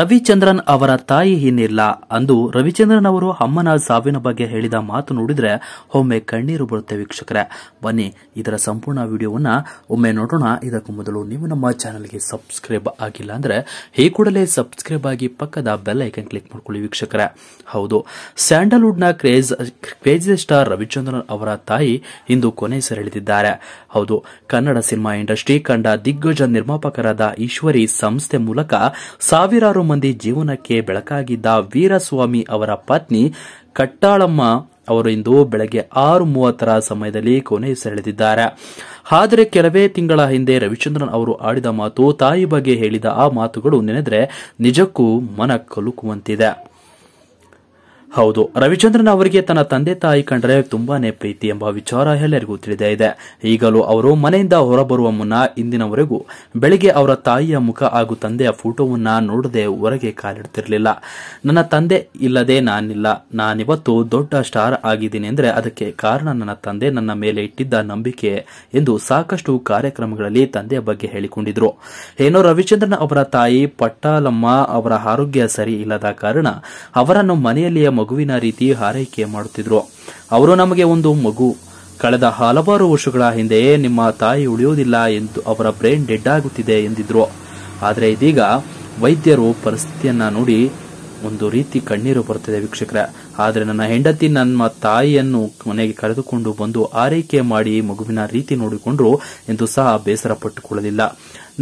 ರವಿಚಂದ್ರನ್ ಅವರ ತಾಯಿ ಇನ್ನಿಲ್ಲ ಅಂದು ರವಿಚಂದ್ರನ್ ಅವರು ಅಮ್ಮನ ಸಾವಿನ ಬಗ್ಗೆ ಹೇಳಿದ ಮಾತು ನೋಡಿದ್ರೆ ಒಮ್ಮೆ ಕಣ್ಣೀರು ಬರುತ್ತೆ ವೀಕ್ಷಕರೇ ಬನ್ನಿ ಇದರ ಸಂಪೂರ್ಣ ವಿಡಿಯೋವನ್ನ ಒಮ್ಮೆ ನೋಡೋಣ ಇದಕ್ಕೂ ಮೊದಲು ನೀವು ನಮ್ಮ ಚಾನೆಲ್ಗೆ ಸಬ್ಸ್ಕ್ರೈಬ್ ಆಗಿಲ್ಲ ಅಂದ್ರೆ ಈ ಕೂಡಲೇ ಸಬ್ಸ್ಕ್ರೈಬ್ ಆಗಿ ಪಕ್ಕದ ಬೆಲ್ ಐಕನ್ ಕ್ಲಿಕ್ ಮಾಡ್ಕೊಳ್ಳಿ ವೀಕ್ಷಕರೇ ಹೌದು ಸ್ಯಾಂಡಲ್ವುಡ್ ನ ಕ್ರೇಜ್ ಕ್ರೇಜಿ ಸ್ಟಾರ್ ರವಿಚಂದ್ರನ್ ಅವರ ತಾಯಿ ಇಂದು ಕೊನೆ ಸೆರೆಳಿದಿದ್ದಾರೆ ಹೌದು ಕನ್ನಡ ಸಿನಿಮಾ ಇಂಡಸ್ಟ್ರಿ ಕಂಡ ದಿಗ್ಗಜ ನಿರ್ಮಾಪಕರಾದ ಈಶ್ವರಿ ಸಂಸ್ಥೆ ಮೂಲಕ ಸಾವಿರಾರು ಮಂದಿ ಜೀವನಕ್ಕೆ ಬೆಳಕಾಗಿದ್ದ ವೀರಸ್ವಾಮಿ ಅವರ ಪತ್ನಿ ಕಟ್ಟಾಳಮ್ಮ ಅವರು ಇಂದು ಬೆಳಗ್ಗೆ ಆರು ಮೂವತ್ತರ ಸಮಯದಲ್ಲಿ ಕೊನೆಯುಸಿರೆಳೆದಿದ್ದಾರೆ ಆದರೆ ಕೆಲವೇ ತಿಂಗಳ ಹಿಂದೆ ರವಿಚಂದ್ರನ್ ಅವರು ಆಡಿದ ಮಾತು ತಾಯಿ ಬಗ್ಗೆ ಹೇಳಿದ ಆ ಮಾತುಗಳು ನೆನೆದರೆ ನಿಜಕ್ಕೂ ಮನ ಕಲುಕುವಂತಿದೆ ಹೌದು ರವಿಚಂದ್ರನ್ ಅವರಿಗೆ ತನ್ನ ತಂದೆ ತಾಯಿ ಕಂಡ್ರೆ ತುಂಬಾನೇ ಪ್ರೀತಿ ಎಂಬ ವಿಚಾರ ಎಲ್ಲರಿಗೂ ತಿಳಿದಿದೆ ಈಗಲೂ ಅವರು ಮನೆಯಿಂದ ಹೊರಬರುವ ಮುನ್ನ ಇಂದಿನವರೆಗೂ ಬೆಳಿಗ್ಗೆ ಅವರ ತಾಯಿಯ ಮುಖ ಹಾಗೂ ತಂದೆಯ ಫೋಟೋವನ್ನ ನೋಡದೆ ಹೊರಗೆ ಕಾಲಿಡ್ತಿರ್ಲಿಲ್ಲ ನನ್ನ ತಂದೆ ಇಲ್ಲದೆ ನಾನಿಲ್ಲ ನಾನಿವತ್ತು ದೊಡ್ಡ ಸ್ಟಾರ್ ಆಗಿದ್ದೀನಿ ಅಂದ್ರೆ ಅದಕ್ಕೆ ಕಾರಣ ನನ್ನ ತಂದೆ ನನ್ನ ಮೇಲೆ ಇಟ್ಟಿದ್ದ ನಂಬಿಕೆ ಎಂದು ಸಾಕಷ್ಟು ಕಾರ್ಯಕ್ರಮಗಳಲ್ಲಿ ತಂದೆಯ ಬಗ್ಗೆ ಹೇಳಿಕೊಂಡಿದ್ರು ಏನೋ ರವಿಚಂದ್ರನ್ ಅವರ ತಾಯಿ ಪಟ್ಟಾಲಮ್ಮ ಅವರ ಆರೋಗ್ಯ ಸರಿ ಇಲ್ಲದ ಕಾರಣ ಅವರನ್ನು ಮನೆಯಲ್ಲಿಯೇ ಮಗುವಿನ ರೀತಿ ಹಾರೈಕೆ ಮಾಡುತ್ತಿದ್ರು ಅವರು ನಮಗೆ ಒಂದು ಮಗು ಕಳೆದ ಹಲವಾರು ವರ್ಷಗಳ ಹಿಂದೆಯೇ ನಿಮ್ಮ ತಾಯಿ ಉಳಿಯೋದಿಲ್ಲ ಎಂದು ಅವರ ಬ್ರೈನ್ ಡೆಡ್ ಆಗುತ್ತಿದೆ ಎಂದಿದ್ರು ಆದರೆ ಇದೀಗ ವೈದ್ಯರು ಪರಿಸ್ಥಿತಿಯನ್ನ ನೋಡಿ ಒಂದು ರೀತಿ ಕಣ್ಣೀರು ಬರುತ್ತದೆ ವೀಕ್ಷಕರ ಆದರೆ ನನ್ನ ಹೆಂಡತಿ ನನ್ನ ತಾಯಿಯನ್ನು ಮನೆಗೆ ಕರೆದುಕೊಂಡು ಬಂದು ಆರೈಕೆ ಮಾಡಿ ಮಗುವಿನ ರೀತಿ ನೋಡಿಕೊಂಡ್ರು ಎಂದು ಸಹ ಬೇಸರ ಪಟ್ಟುಕೊಳ್ಳಲಿಲ್ಲ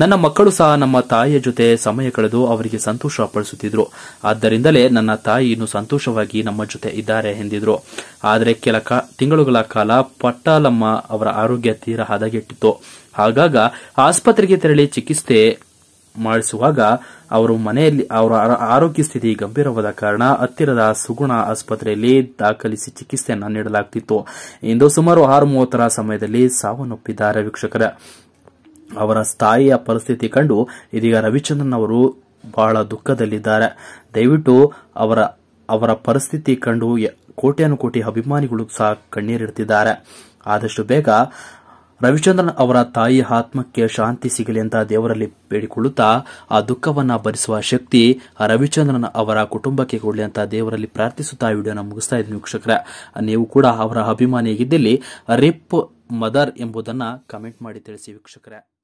ನನ್ನ ಮಕ್ಕಳು ಸಹ ನಮ್ಮ ತಾಯಿಯ ಜೊತೆ ಸಮಯ ಕಳೆದು ಅವರಿಗೆ ಸಂತೋಷ ಪಡಿಸುತ್ತಿದ್ರು ಆದ್ದರಿಂದಲೇ ನನ್ನ ತಾಯಿ ಇನ್ನು ಸಂತೋಷವಾಗಿ ನಮ್ಮ ಜೊತೆ ಇದ್ದಾರೆ ಎಂದಿದ್ರು ಆದರೆ ಕೆಲ ತಿಂಗಳುಗಳ ಕಾಲ ಪಟ್ಟಾಲಮ್ಮ ಅವರ ಆರೋಗ್ಯ ತೀರಾ ಹದಗೆಟ್ಟಿತ್ತು ಹಾಗಾಗ ಆಸ್ಪತ್ರೆಗೆ ತೆರಳಿ ಚಿಕಿತ್ಸೆ ಮಾಡಿಸುವಾಗ ಅವರು ಮನೆಯಲ್ಲಿ ಅವರ ಆರೋಗ್ಯ ಸ್ಥಿತಿ ಗಂಭೀರವಾದ ಕಾರಣ ಹತ್ತಿರದ ಸುಗುಣ ಆಸ್ಪತ್ರೆಯಲ್ಲಿ ದಾಖಲಿಸಿ ಚಿಕಿತ್ಸೆಯನ್ನು ನೀಡಲಾಗುತ್ತಿತ್ತು ಇಂದು ಸುಮಾರು ಆರು ಮೂವತ್ತರ ಸಮಯದಲ್ಲಿ ಸಾವನ್ನಪ್ಪಿದ್ದಾರೆ ವೀಕ್ಷಕರ ಅವರ ಸ್ಥಾಯಿಯ ಪರಿಸ್ಥಿತಿ ಕಂಡು ಇದೀಗ ರವಿಚಂದ್ರನ್ ಅವರು ಬಹಳ ದುಃಖದಲ್ಲಿದ್ದಾರೆ ದಯವಿಟ್ಟು ಅವರ ಅವರ ಪರಿಸ್ಥಿತಿ ಕಂಡು ಕೋಟಿ ಅಭಿಮಾನಿಗಳು ಸಹ ಕಣ್ಣೀರಿಡುತ್ತಿದ್ದಾರೆ ಆದಷ್ಟು ಬೇಗ ರವಿಚಂದ್ರನ್ ಅವರ ತಾಯಿ ಆತ್ಮಕ್ಕೆ ಶಾಂತಿ ಸಿಗಲಿ ಅಂತ ದೇವರಲ್ಲಿ ಬೇಡಿಕೊಳ್ಳುತ್ತಾ ಆ ದುಃಖವನ್ನು ಭರಿಸುವ ಶಕ್ತಿ ರವಿಚಂದ್ರನ್ ಅವರ ಕುಟುಂಬಕ್ಕೆ ಕೊಡಲಿ ಅಂತ ದೇವರಲ್ಲಿ ಪ್ರಾರ್ಥಿಸುತ್ತಾ ವಿಡಿಯೋನ ಮುಗಿಸ್ತಾ ಇದ್ದೀನಿ ವೀಕ್ಷಕರೇ ನೀವು ಕೂಡ ಅವರ ಅಭಿಮಾನಿಯಾಗಿದ್ದಲ್ಲಿ ರಿಪ್ ಮದರ್ ಎಂಬುದನ್ನು ಕಮೆಂಟ್ ಮಾಡಿ ತಿಳಿಸಿ ವೀಕ್ಷಕರೇ